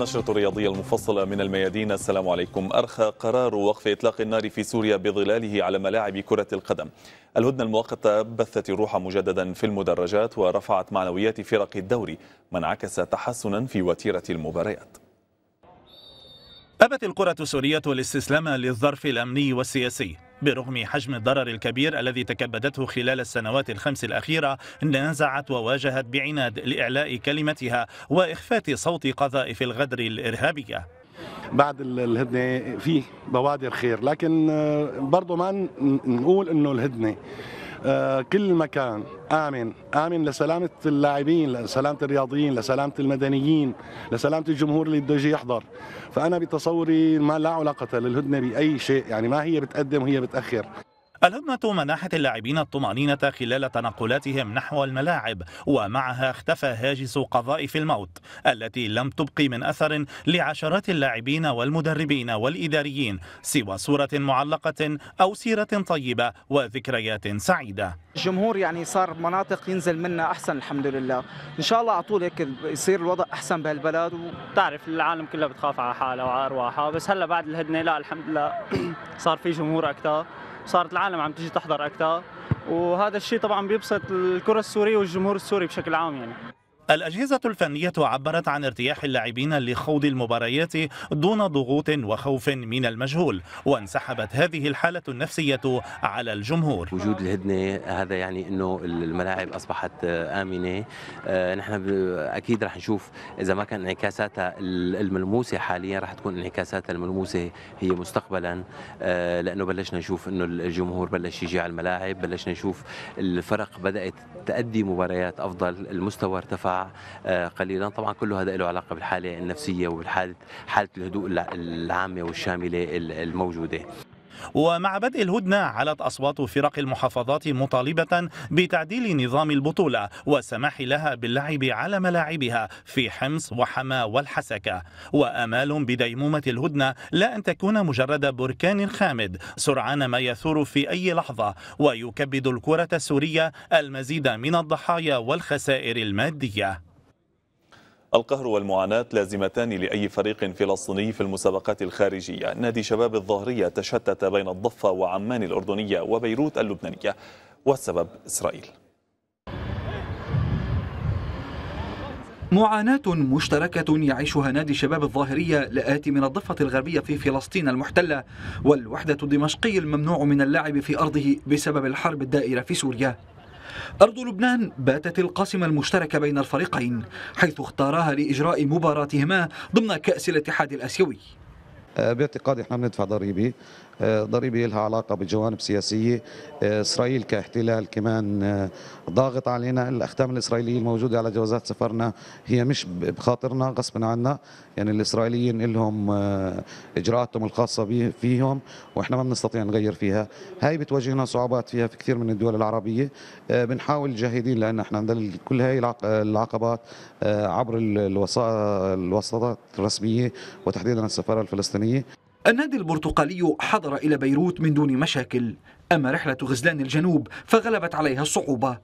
النشرة الرياضية المفصلة من الميادين السلام عليكم أرخى قرار وقف إطلاق النار في سوريا بظلاله على ملاعب كرة القدم الهدنة المؤقتة بثت الروح مجددا في المدرجات ورفعت معنويات فرق الدوري ما انعكس تحسنا في وتيرة المباريات أبت الكرة السورية الاستسلام للظرف الأمني والسياسي برغم حجم الضرر الكبير الذي تكبدته خلال السنوات الخمس الأخيرة نازعت وواجهت بعناد لإعلاء كلمتها وإخفاء صوت قذائف الغدر الإرهابية بعد الهدنة فيه بوادر خير لكن آه، برضه ما نقول انه الهدنة آه، كل مكان امن امن لسلامه اللاعبين لسلامه الرياضيين لسلامه المدنيين لسلامه الجمهور اللي بده يجي يحضر فانا بتصوري ما لا علاقه للهدنه باي شيء يعني ما هي بتقدم وهي بتاخر الهمة منحت اللاعبين الطمأنينة خلال تنقلاتهم نحو الملاعب ومعها اختفى هاجس قذائف الموت التي لم تبقي من أثر لعشرات اللاعبين والمدربين والإداريين سوى صورة معلقة أو سيرة طيبة وذكريات سعيدة الجمهور يعني صار مناطق ينزل منا أحسن الحمد لله إن شاء الله على طول هيك يصير الوضع أحسن بهالبلد وتعرف العالم كله بتخاف على حالها وعلى أرواحها بس هلا بعد الهدنة لا الحمد لله صار في جمهور أكثر صارت العالم عم تيجي تحضر اكثر وهذا الشيء طبعا بيبسط الكره السوريه والجمهور السوري بشكل عام يعني الأجهزة الفنية عبرت عن ارتياح اللاعبين لخوض المباريات دون ضغوط وخوف من المجهول وانسحبت هذه الحالة النفسية على الجمهور وجود الهدنة هذا يعني أنه الملاعب أصبحت آمنة آه، نحن أكيد رح نشوف إذا ما كان انعكاساتها الملموسة حاليا رح تكون انعكاساتها الملموسة هي مستقبلا آه، لأنه بلشنا نشوف أنه الجمهور بلش يجي على الملاعب بلشنا نشوف الفرق بدأت تأدي مباريات أفضل المستوى ارتفع آه، قليلا طبعا كل هذا له علاقه بالحاله النفسيه وبالحاله حاله الهدوء العامه والشامله الموجوده ومع بدء الهدنة علت أصوات فرق المحافظات مطالبة بتعديل نظام البطولة والسماح لها باللعب على ملاعبها في حمص وحما والحسكة وأمال بديمومة الهدنة لا أن تكون مجرد بركان خامد سرعان ما يثور في أي لحظة ويكبد الكرة السورية المزيد من الضحايا والخسائر المادية القهر والمعاناة لازمتان لأي فريق فلسطيني في المسابقات الخارجية نادي شباب الظهرية تشتت بين الضفة وعمان الأردنية وبيروت اللبنانية والسبب إسرائيل معاناة مشتركة يعيشها نادي شباب الظاهرية لآتي من الضفة الغربية في فلسطين المحتلة والوحدة الدمشقي الممنوع من اللعب في أرضه بسبب الحرب الدائرة في سوريا أرض لبنان باتت القاسمة المشتركة بين الفريقين حيث اختاراها لإجراء مباراتهما ضمن كأس الاتحاد الآسيوي آه، باعتقادي احنا بندفع ضريبه ضريبه لها علاقه بجوانب سياسيه اسرائيل كاحتلال كمان ضاغط علينا الاختام الاسرائيليه الموجوده على جوازات سفرنا هي مش بخاطرنا غصبا عنا يعني الاسرائيليين لهم اجراءاتهم الخاصه فيهم واحنا ما بنستطيع نغير فيها هاي بتواجهنا صعوبات فيها في كثير من الدول العربيه بنحاول جاهدين لان احنا نضل كل هاي العقبات عبر الوساطات الرسميه وتحديدا السفاره الفلسطينيه النادي البرتقالي حضر إلى بيروت من دون مشاكل أما رحلة غزلان الجنوب فغلبت عليها الصعوبة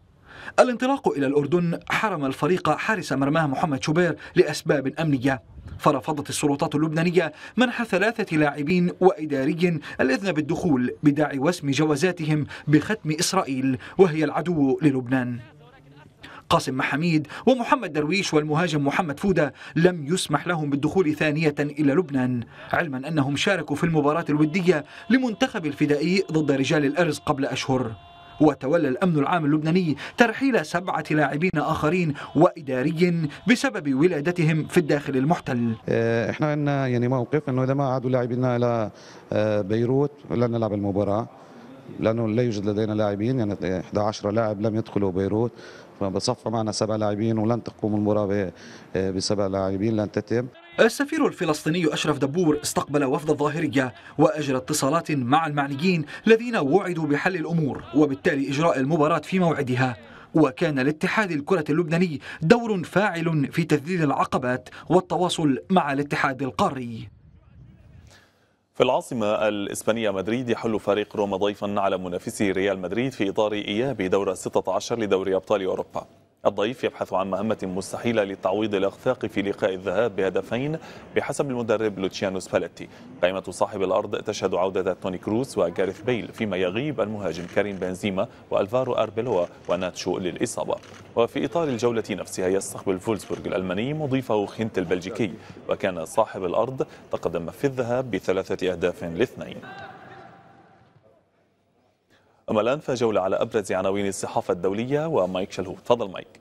الانطلاق إلى الأردن حرم الفريق حارس مرماه محمد شوبير لأسباب أمنية فرفضت السلطات اللبنانية منح ثلاثة لاعبين وإداري الإذن بالدخول بداعي وسم جوازاتهم بختم إسرائيل وهي العدو للبنان قاسم محميد ومحمد درويش والمهاجم محمد فودة لم يسمح لهم بالدخول ثانية إلى لبنان علما أنهم شاركوا في المباراة الودية لمنتخب الفدائي ضد رجال الأرز قبل أشهر وتولى الأمن العام اللبناني ترحيل سبعة لاعبين آخرين وإداري بسبب ولادتهم في الداخل المحتل آه، إحنا عندنا يعني موقف أنه إذا ما عادوا لاعبينا إلى آه، بيروت لن نلعب المباراة لانه لا يوجد لدينا لاعبين يعني 11 لاعب لم يدخلوا بيروت فبصفى معنا سبع لاعبين ولن تقوم المباراه بسبع لاعبين لن تتم السفير الفلسطيني أشرف دبور استقبل وفد الظاهرية وأجرى اتصالات مع المعنيين الذين وعدوا بحل الأمور وبالتالي إجراء المباراة في موعدها وكان لاتحاد الكرة اللبناني دور فاعل في تذليل العقبات والتواصل مع الاتحاد القاري في العاصمة الإسبانية مدريد يحل فريق روما ضيفا على منافسه ريال مدريد في إطار إياب دور 16 لدوري أبطال أوروبا الضيف يبحث عن مهمة مستحيلة لتعويض الإخفاق في لقاء الذهاب بهدفين بحسب المدرب لوتشيانو سباليتي قائمة صاحب الأرض تشهد عودة توني كروس وجاريث بيل فيما يغيب المهاجم كريم بنزيما وألفارو أربيلوا وناتشو للإصابة وفي إطار الجولة نفسها يستقبل فولسبورغ الألماني مضيفه خنت البلجيكي وكان صاحب الأرض تقدم في الذهاب بثلاثة أهداف لاثنين أما الآن فجولة على أبرز عناوين الصحافة الدولية ومايك شلهوب تفضل مايك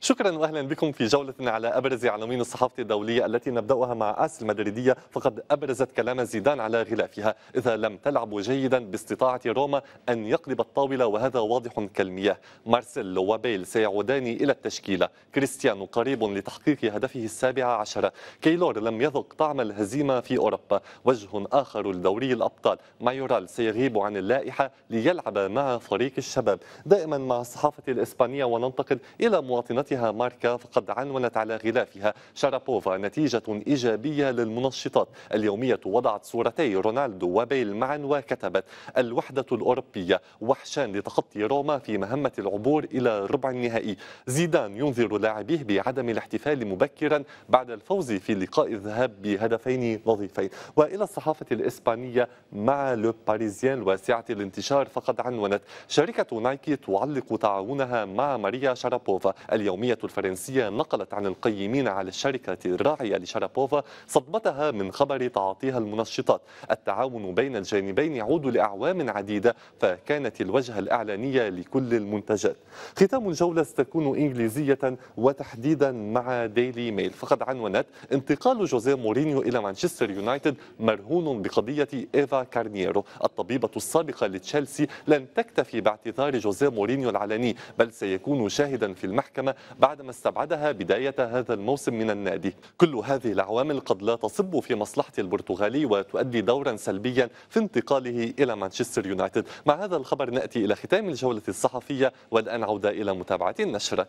شكرا واهلا بكم في جولة على أبرز عناوين الصحافة الدولية التي نبدأها مع آس المدريدية فقد أبرزت كلام زيدان على غلافها إذا لم تلعبوا جيدا باستطاعة روما أن يقلب الطاولة وهذا واضح كالمياه مارسيلو وبيل سيعودان إلى التشكيلة كريستيانو قريب لتحقيق هدفه السابع عشر كيلور لم يذق طعم الهزيمة في أوروبا وجه آخر لدوري الأبطال مايورال سيغيب عن اللائحة ليلعب مع فريق الشباب دائما مع الصحافة الإسبانية وننتقل إلى مواطنات صدارتها ماركا فقد عنونت على غلافها شارابوفا نتيجة إيجابية للمنشطات اليومية وضعت صورتي رونالدو وبيل معا وكتبت الوحدة الأوروبية وحشان لتخطي روما في مهمة العبور إلى ربع النهائي زيدان ينذر لاعبيه بعدم الاحتفال مبكرا بعد الفوز في لقاء الذهاب بهدفين نظيفين وإلى الصحافة الإسبانية مع لو باريزيان واسعة الانتشار فقد عنونت شركة نايكي تعلق تعاونها مع ماريا شارابوفا اليوم القومية الفرنسية نقلت عن القيمين على الشركة الراعية لشرابوفا صدمتها من خبر تعاطيها المنشطات التعاون بين الجانبين يعود لأعوام عديدة فكانت الوجه الإعلانية لكل المنتجات ختام الجولة ستكون إنجليزية وتحديدا مع ديلي ميل فقد عنونت انتقال جوزيه مورينيو إلى مانشستر يونايتد مرهون بقضية إيفا كارنيرو الطبيبة السابقة لتشيلسي لن تكتفي باعتذار جوزيه مورينيو العلني بل سيكون شاهدا في المحكمة بعدما استبعدها بداية هذا الموسم من النادي كل هذه العوامل قد لا تصب في مصلحة البرتغالي وتؤدي دورا سلبيا في انتقاله إلى مانشستر يونايتد مع هذا الخبر نأتي إلى ختام الجولة الصحفية والآن عودة إلى متابعة النشرة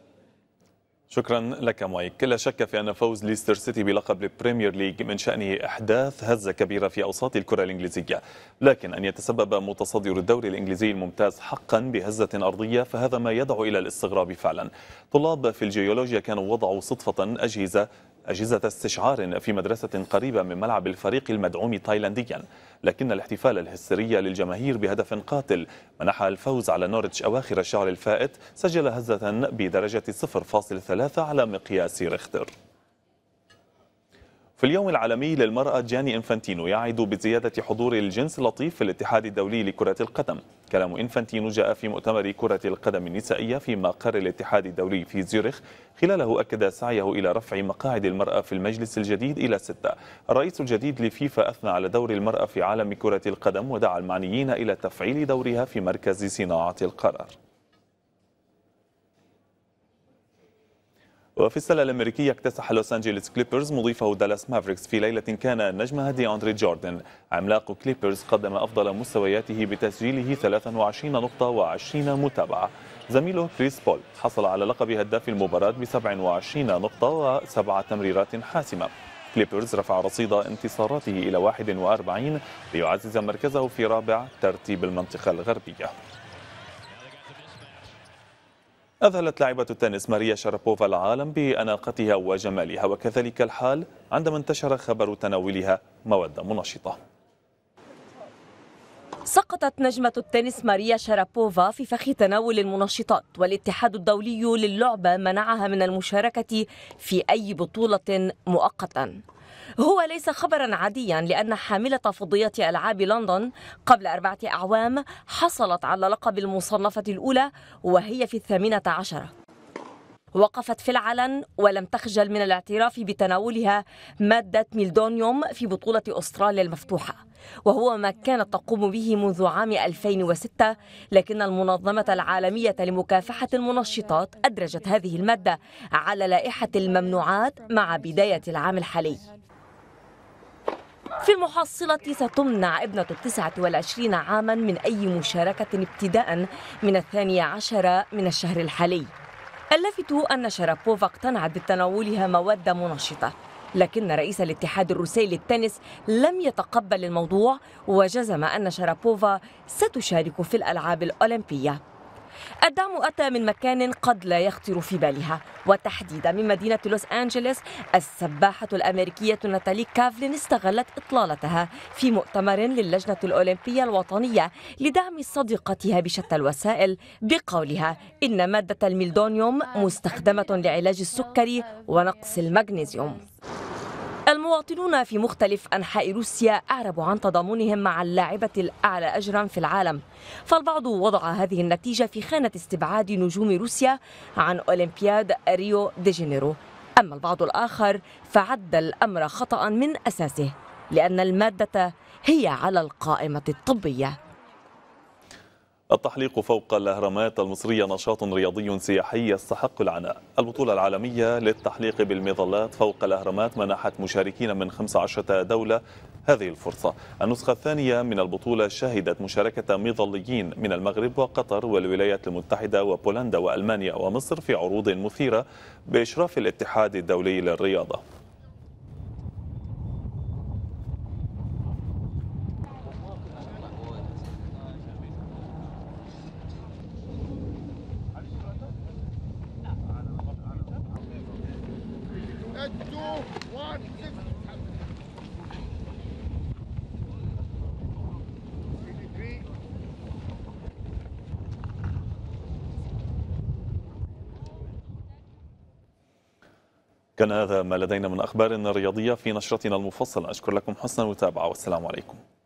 شكرا لك مايك لا شك في أن فوز ليستر سيتي بلقب البريمير ليج من شأنه إحداث هزة كبيرة في أوساط الكرة الإنجليزية لكن أن يتسبب متصدر الدوري الإنجليزي الممتاز حقا بهزة أرضية فهذا ما يدعو إلى الاستغراب فعلا طلاب في الجيولوجيا كانوا وضعوا صدفة أجهزة أجهزة استشعار في مدرسة قريبة من ملعب الفريق المدعوم تايلانديا لكن الاحتفال الهستيري للجماهير بهدف قاتل منحها الفوز على نورتش أواخر الشهر الفائت سجل هزة بدرجة 0.3 على مقياس ريختر في اليوم العالمي للمرأة جاني إنفانتينو يعد بزيادة حضور الجنس اللطيف في الاتحاد الدولي لكرة القدم كلام إنفانتينو جاء في مؤتمر كرة القدم النسائية في مقر الاتحاد الدولي في زيورخ خلاله أكد سعيه إلى رفع مقاعد المرأة في المجلس الجديد إلى ستة الرئيس الجديد لفيفا أثنى على دور المرأة في عالم كرة القدم ودعا المعنيين إلى تفعيل دورها في مركز صناعة القرار وفي السله الامريكيه اكتسح لوس انجلوس كليبرز مضيفه دالاس مافريكس في ليله كان نجمها دي اندري جوردن عملاق كليبرز قدم افضل مستوياته بتسجيله 23 نقطه و20 متابعه زميله كريس بول حصل على لقب هداف المباراه ب 27 نقطه وسبع تمريرات حاسمه كليبرز رفع رصيد انتصاراته إلى 41 ليعزز مركزه في رابع ترتيب المنطقة الغربية أذهلت لاعبة التنس ماريا شرابوفا العالم بأناقتها وجمالها وكذلك الحال عندما انتشر خبر تناولها مواد منشطة سقطت نجمة التنس ماريا شرابوفا في فخ تناول المنشطات والاتحاد الدولي للعبة منعها من المشاركة في أي بطولة مؤقتا هو ليس خبرا عاديا لأن حاملة فضية ألعاب لندن قبل أربعة أعوام حصلت على لقب المصنفة الأولى وهي في الثامنة عشرة وقفت في العلن ولم تخجل من الاعتراف بتناولها مادة ميلدونيوم في بطولة أستراليا المفتوحة وهو ما كانت تقوم به منذ عام 2006 لكن المنظمة العالمية لمكافحة المنشطات أدرجت هذه المادة على لائحة الممنوعات مع بداية العام الحالي في المحصلة ستمنع ابنة التسعة والعشرين عاما من أي مشاركة ابتداء من الثاني عشر من الشهر الحالي اللافت أن شرابوفا اقتنعت بتناولها مواد منشطة لكن رئيس الاتحاد الروسي للتنس لم يتقبل الموضوع وجزم أن شرابوفا ستشارك في الألعاب الأولمبية الدعم أتى من مكان قد لا يخطر في بالها وتحديدا من مدينة لوس أنجلوس السباحة الأمريكية ناتالي كافلين استغلت إطلالتها في مؤتمر للجنة الأولمبية الوطنية لدعم صديقتها بشتى الوسائل بقولها إن مادة الميلدونيوم مستخدمة لعلاج السكري ونقص المغنيسيوم المواطنون في مختلف أنحاء روسيا أعربوا عن تضامنهم مع اللاعبة الأعلى أجرا في العالم فالبعض وضع هذه النتيجة في خانة استبعاد نجوم روسيا عن أولمبياد ريو دي جانيرو أما البعض الآخر فعد الأمر خطأ من أساسه لأن المادة هي على القائمة الطبية التحليق فوق الأهرامات المصرية نشاط رياضي سياحي يستحق العناء البطولة العالمية للتحليق بالمظلات فوق الأهرامات منحت مشاركين من 15 دولة هذه الفرصة النسخة الثانية من البطولة شهدت مشاركة مظليين من المغرب وقطر والولايات المتحدة وبولندا وألمانيا ومصر في عروض مثيرة بإشراف الاتحاد الدولي للرياضة كان هذا ما لدينا من أخبار رياضية في نشرتنا المفصلة أشكر لكم حسن المتابعة والسلام عليكم